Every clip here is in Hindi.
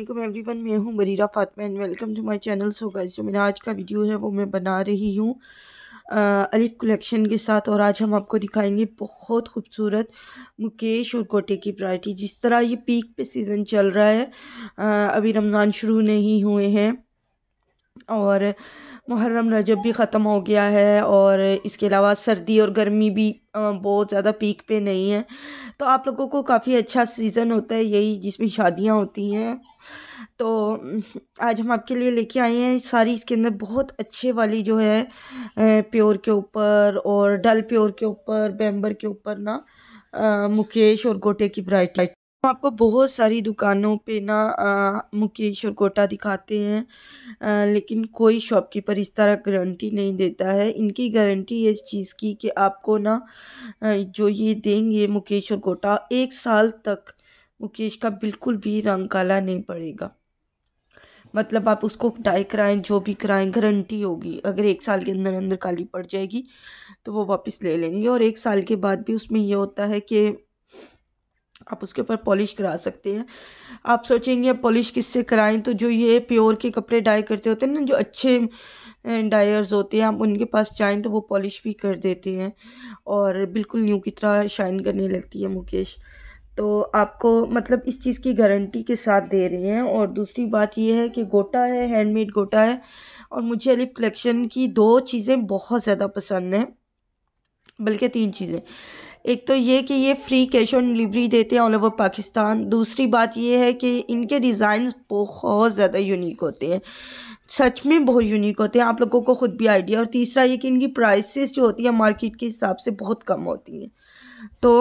एवरी वन मैं हूँ Barira Fatima and welcome to my channel so guys जो मेरा आज का वीडियो है वो मैं बना रही हूँ अलिफ कलेक्शन के साथ और आज हम आपको दिखाएंगे बहुत खूबसूरत मुकेश और कोटे की वरायटी जिस तरह ये पीक पे सीज़न चल रहा है आ, अभी रमज़ान शुरू नहीं हुए हैं और मुहर्रम रजब भी ख़त्म हो गया है और इसके अलावा सर्दी और गर्मी भी बहुत ज़्यादा पीक पे नहीं है तो आप लोगों को काफ़ी अच्छा सीज़न होता है यही जिसमें शादियाँ होती हैं तो आज हम आपके लिए लेके आए हैं सारी इसके अंदर बहुत अच्छे वाली जो है प्योर के ऊपर और डल प्योर के ऊपर बैम्बर के ऊपर ना मुकेश और गोटे की ब्राइट हम आपको बहुत सारी दुकानों पे ना मुकेश और कोटा दिखाते हैं आ, लेकिन कोई शॉपकीपर इस तरह गारंटी नहीं देता है इनकी गारंटी इस चीज़ की कि आपको ना जो ये देंगे मुकेश और कोटा एक साल तक मुकेश का बिल्कुल भी रंग काला नहीं पड़ेगा मतलब आप उसको डाई कराएं जो भी कराएं गारंटी होगी अगर एक साल के अंदर अंदर काली पड़ जाएगी तो वो वापस ले लेंगे और एक साल के बाद भी उसमें यह होता है कि आप उसके ऊपर पॉलिश करा सकते हैं आप सोचेंगे पॉलिश किससे कराएं तो जो ये प्योर के कपड़े डाई करते होते हैं ना जो अच्छे डायर्स होते हैं आप उनके पास जाएं तो वो पॉलिश भी कर देते हैं और बिल्कुल न्यू की तरह शाइन करने लगती है मुकेश तो आपको मतलब इस चीज़ की गारंटी के साथ दे रहे हैं और दूसरी बात यह है कि गोटा है हैंडमेड गोटा है और मुझे अलिफ कलेक्शन की दो चीज़ें बहुत ज़्यादा पसंद हैं बल्कि तीन चीज़ें एक तो ये कि ये फ्री कैश ऑन डिलीवरी देते हैं ऑल ओवर पाकिस्तान दूसरी बात ये है कि इनके डिज़ाइन बहुत ज़्यादा यूनिक होते हैं सच में बहुत यूनिक होते हैं आप लोगों को ख़ुद भी आइडिया और तीसरा ये कि इनकी प्राइसेस जो होती है मार्केट के हिसाब से बहुत कम होती हैं तो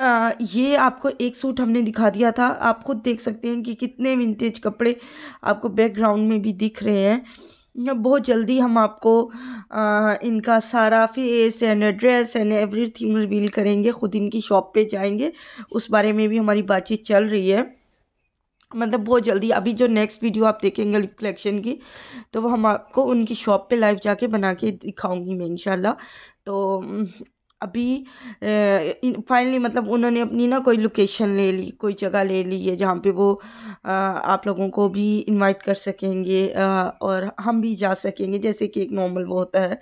आ, ये आपको एक सूट हमने दिखा दिया था आप खुद देख सकते हैं कि कितने विंटेज कपड़े आपको बैकग्राउंड में भी दिख रहे हैं बहुत जल्दी हम आपको इनका सारा face and address and everything reveal करेंगे ख़ुद इनकी शॉप पे जाएंगे उस बारे में भी हमारी बातचीत चल रही है मतलब बहुत जल्दी अभी जो नेक्स्ट वीडियो आप देखेंगे लिप कलेक्शन की तो वो हम आपको उनकी शॉप पे लाइव जाके बना के दिखाऊंगी मैं इन तो अभी फाइनली मतलब उन्होंने अपनी ना कोई लोकेशन ले ली कोई जगह ले ली है जहाँ पे वो आ, आप लोगों को भी इनवाइट कर सकेंगे आ, और हम भी जा सकेंगे जैसे कि एक नॉर्मल वो होता है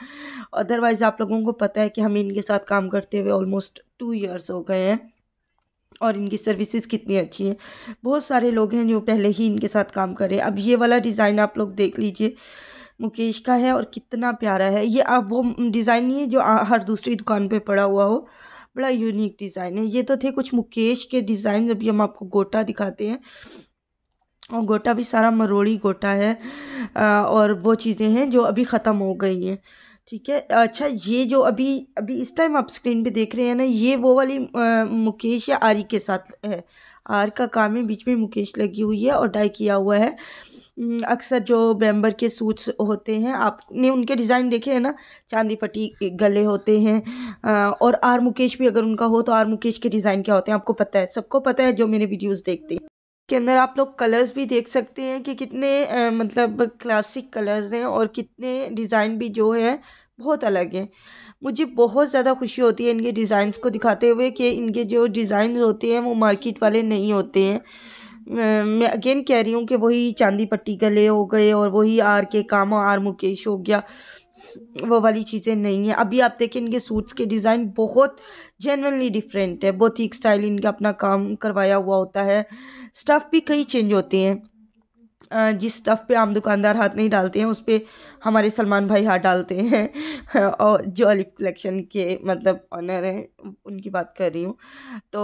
अदरवाइज़ आप लोगों को पता है कि हमें इनके साथ काम करते हुए ऑलमोस्ट टू इयर्स हो गए हैं और इनकी सर्विसेज कितनी अच्छी हैं बहुत सारे लोग हैं जो पहले ही इनके साथ काम करें अब ये वाला डिज़ाइन आप लोग देख लीजिए मुकेश का है और कितना प्यारा है ये आप वो डिज़ाइन नहीं है जो हर दूसरी दुकान पे पड़ा हुआ हो बड़ा यूनिक डिज़ाइन है ये तो थे कुछ मुकेश के डिज़ाइन अभी हम आपको गोटा दिखाते हैं और गोटा भी सारा मरोड़ी गोटा है और वो चीज़ें हैं जो अभी ख़त्म हो गई हैं ठीक है अच्छा ये जो अभी अभी इस टाइम आप स्क्रीन पे देख रहे हैं ना ये वो वाली आ, मुकेश या आरी के साथ है आर का काम है बीच में मुकेश लगी हुई है और डाई किया हुआ है हम्म, अक्सर जो बेम्बर के सूट्स होते हैं आपने उनके डिज़ाइन देखे हैं ना चांदी पट्टी गले होते हैं और आर मुकेश भी अगर उनका हो तो आर मुकेश के डिज़ाइन क्या होते हैं आपको पता है सबको पता है जो मेरे वीडियोज़ देखते हैं के अंदर आप लोग कलर्स भी देख सकते हैं कि कितने आ, मतलब क्लासिक कलर्स हैं और कितने डिज़ाइन भी जो है बहुत अलग हैं मुझे बहुत ज़्यादा खुशी होती है इनके डिज़ाइंस को दिखाते हुए कि इनके जो डिज़ाइन होते हैं वो मार्केट वाले नहीं होते हैं मैं अगेन कह रही हूँ कि वही चांदी पट्टी गले हो गए और वही आर के काम आर मुकेश हो गया वो वाली चीज़ें नहीं है अभी आप देखें इनके सूट्स के डिज़ाइन बहुत जेनरली डिफरेंट है बहुत ही स्टाइल इनका अपना काम करवाया हुआ होता है स्टफ़ भी कई चेंज होते हैं जिस स्टफ़ पे आम दुकानदार हाथ नहीं डालते हैं उस पर हमारे सलमान भाई हाथ डालते हैं और जो अलिफ कलेक्शन के मतलब ऑनर हैं उनकी बात कर रही हूँ तो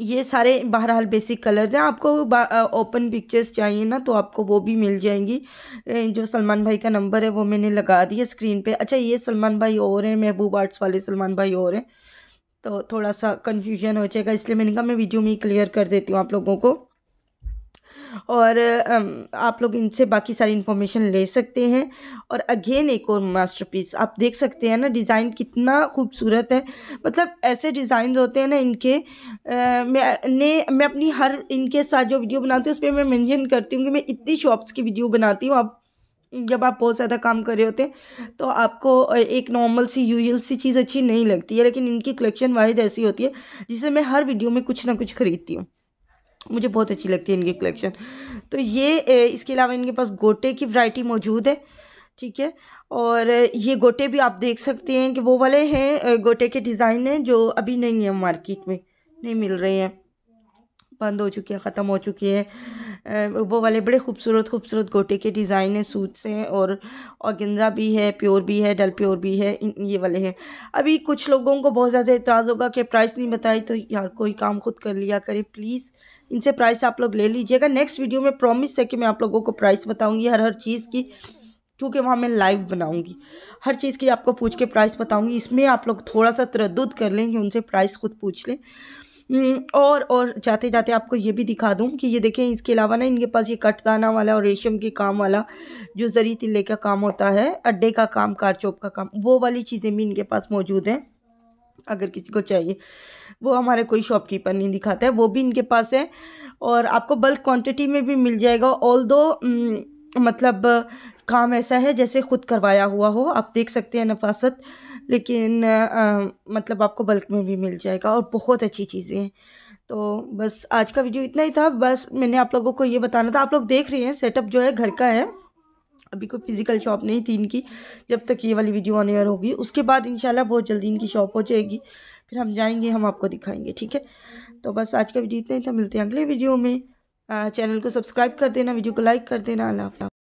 ये सारे बहरहाल बेसिक कलर्स हैं आपको ओपन पिक्चर्स चाहिए ना तो आपको वो भी मिल जाएंगी जो सलमान भाई का नंबर है वो मैंने लगा दिया स्क्रीन पे अच्छा ये सलमान भाई और हैं महबूब आर्ट्स वाले सलमान भाई और हैं तो थोड़ा सा कन्फ्यूजन हो जाएगा इसलिए मैंने कहा मैं वीडियो में ही क्लियर कर देती हूँ आप लोगों को और आप लोग इनसे बाकी सारी इन्फॉर्मेशन ले सकते हैं और अगेन एक और मास्टरपीस आप देख सकते हैं ना डिज़ाइन कितना खूबसूरत है मतलब ऐसे डिज़ाइन होते हैं ना इनके आ, मैं ने मैं अपनी हर इनके साथ जो वीडियो बनाती हूँ उस पर मैं मैंशन करती हूँ कि मैं इतनी शॉप्स की वीडियो बनाती हूँ आप जब आप बहुत ज़्यादा काम कर रहे होते हैं तो आपको एक नॉर्मल सी यूजल सी चीज़ अच्छी नहीं लगती है लेकिन इनकी कलेक्शन वाइज ऐसी होती है जिसे मैं हर वीडियो में कुछ ना कुछ ख़रीदती हूँ मुझे बहुत अच्छी लगती है इनकी कलेक्शन तो ये इसके अलावा इनके पास गोटे की वैरायटी मौजूद है ठीक है और ये गोटे भी आप देख सकते हैं कि वो वाले हैं गोटे के डिज़ाइन हैं जो अभी नहीं है मार्केट में नहीं मिल रहे हैं बंद हो चुके हैं ख़त्म हो चुके हैं वो वाले बड़े खूबसूरत खूबसूरत गोटे के डिज़ाइन है सूट्स हैं और और गेंजा भी है प्योर भी है डल प्योर भी है ये वाले हैं अभी कुछ लोगों को बहुत ज़्यादा एतराज़ होगा कि प्राइस नहीं बताई तो यार कोई काम खुद कर लिया करें प्लीज़ इनसे प्राइस आप लोग ले लीजिएगा नेक्स्ट वीडियो में प्रॉमिस है कि मैं आप लोगों को प्राइस बताऊँगी हर हर चीज़ की क्योंकि वहाँ मैं लाइव बनाऊँगी हर चीज़ की आपको पूछ के प्राइस बताऊँगी इसमें आप लोग थोड़ा सा तरद कर लें कि उनसे प्राइस खुद पूछ लें हम्म, और और जाते जाते आपको ये भी दिखा दूँ कि ये देखें इसके अलावा ना इनके पास ये कटदाना वाला और रेशम के काम वाला जो ज़री तिल्ले का काम होता है अड्डे का काम कारचोप का काम वो वाली चीज़ें भी इनके पास मौजूद हैं अगर किसी को चाहिए वो हमारे कोई शॉपकीपर नहीं दिखाता है वो भी इनके पास है और आपको बल्क क्वांटिटी में भी मिल जाएगा ऑल दो हम्म, मतलब काम ऐसा है जैसे ख़ुद करवाया हुआ हो आप देख सकते हैं नफासत लेकिन आ, मतलब आपको बल्क में भी मिल जाएगा और बहुत अच्छी चीज़ें हैं तो बस आज का वीडियो इतना ही था बस मैंने आप लोगों को ये बताना था आप लोग देख रहे हैं सेटअप जो है घर का है अभी कोई फिज़िकल शॉप नहीं थी इनकी जब तक ये वाली वीडियो ऑन एयर होगी उसके बाद इंशाल्लाह बहुत जल्दी इनकी शॉप हो जाएगी फिर हम जाएंगे हम आपको दिखाएंगे ठीक है तो बस आज का वीडियो इतना ही था मिलते हैं अगले वीडियो में चैनल को सब्सक्राइब कर देना वीडियो को लाइक कर देना अल्लाह